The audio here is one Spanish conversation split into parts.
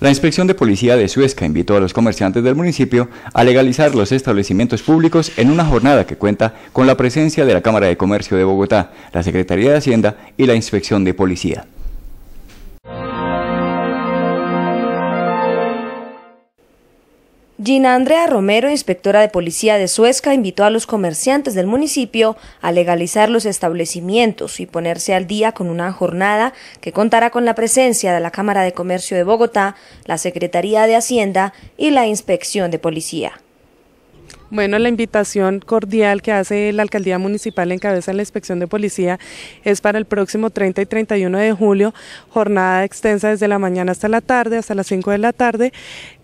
La Inspección de Policía de Suezca invitó a los comerciantes del municipio a legalizar los establecimientos públicos en una jornada que cuenta con la presencia de la Cámara de Comercio de Bogotá, la Secretaría de Hacienda y la Inspección de Policía. Gina Andrea Romero, inspectora de policía de Suezca, invitó a los comerciantes del municipio a legalizar los establecimientos y ponerse al día con una jornada que contará con la presencia de la Cámara de Comercio de Bogotá, la Secretaría de Hacienda y la Inspección de Policía. Bueno, la invitación cordial que hace la Alcaldía Municipal en cabeza de la Inspección de Policía es para el próximo 30 y 31 de julio, jornada extensa desde la mañana hasta la tarde, hasta las 5 de la tarde.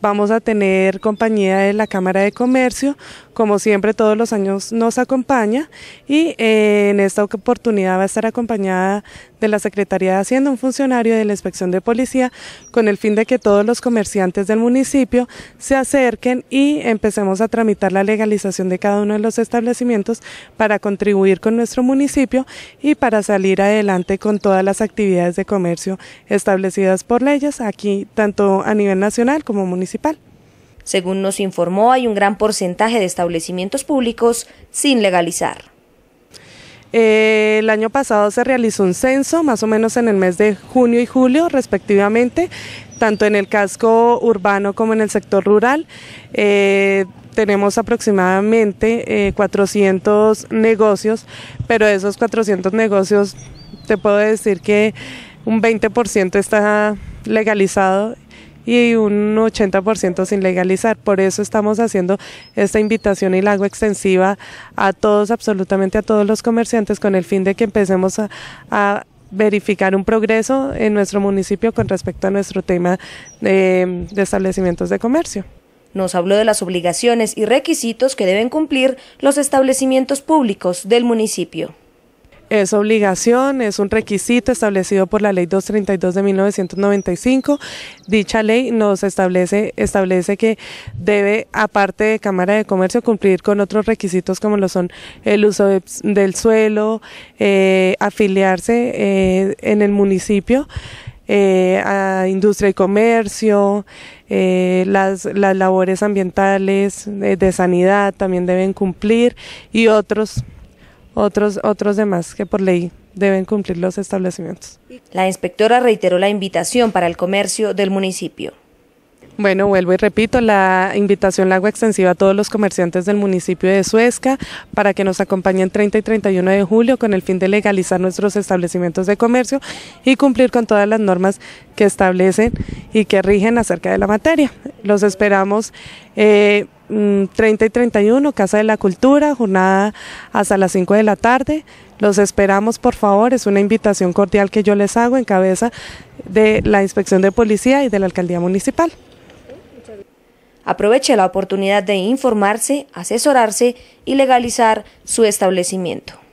Vamos a tener compañía de la Cámara de Comercio, como siempre todos los años nos acompaña y eh, en esta oportunidad va a estar acompañada de la Secretaría de Hacienda, un funcionario de la Inspección de Policía, con el fin de que todos los comerciantes del municipio se acerquen y empecemos a tramitar la ley legalización de cada uno de los establecimientos para contribuir con nuestro municipio y para salir adelante con todas las actividades de comercio establecidas por leyes aquí, tanto a nivel nacional como municipal. Según nos informó, hay un gran porcentaje de establecimientos públicos sin legalizar. Eh, el año pasado se realizó un censo, más o menos en el mes de junio y julio respectivamente, tanto en el casco urbano como en el sector rural. Eh, tenemos aproximadamente 400 eh, negocios, pero de esos 400 negocios te puedo decir que un 20% está legalizado y un 80% sin legalizar. Por eso estamos haciendo esta invitación y la hago extensiva a todos, absolutamente a todos los comerciantes, con el fin de que empecemos a, verificar un progreso en nuestro municipio con respecto a nuestro tema de establecimientos de comercio nos habló de las obligaciones y requisitos que deben cumplir los establecimientos públicos del municipio. Es obligación, es un requisito establecido por la Ley 232 de 1995. Dicha ley nos establece, establece que debe, aparte de Cámara de Comercio, cumplir con otros requisitos como lo son el uso del suelo, eh, afiliarse eh, en el municipio. Eh, a industria y comercio, las, las labores ambientales, de sanidad también deben cumplir y otros otros, otros demás que por ley deben cumplir los establecimientos. La inspectora reiteró la invitación para el comercio del municipio. Bueno, vuelvo y repito, la invitación la hago extensiva a todos los comerciantes del municipio de Suezca para que nos acompañen 30 y 31 de julio con el fin de legalizar nuestros establecimientos de comercio y cumplir con todas las normas que establecen y que rigen acerca de la materia. Los esperamos. Eh, 30 mm, y 31, Casa de la Cultura, jornada hasta las 5 de la tarde. Los esperamos, por favor. Es una invitación cordial que yo les hago en cabeza de la Inspección de Policía y de la Alcaldía Municipal. Aproveche la oportunidad de informarse, asesorarse y legalizar su establecimiento.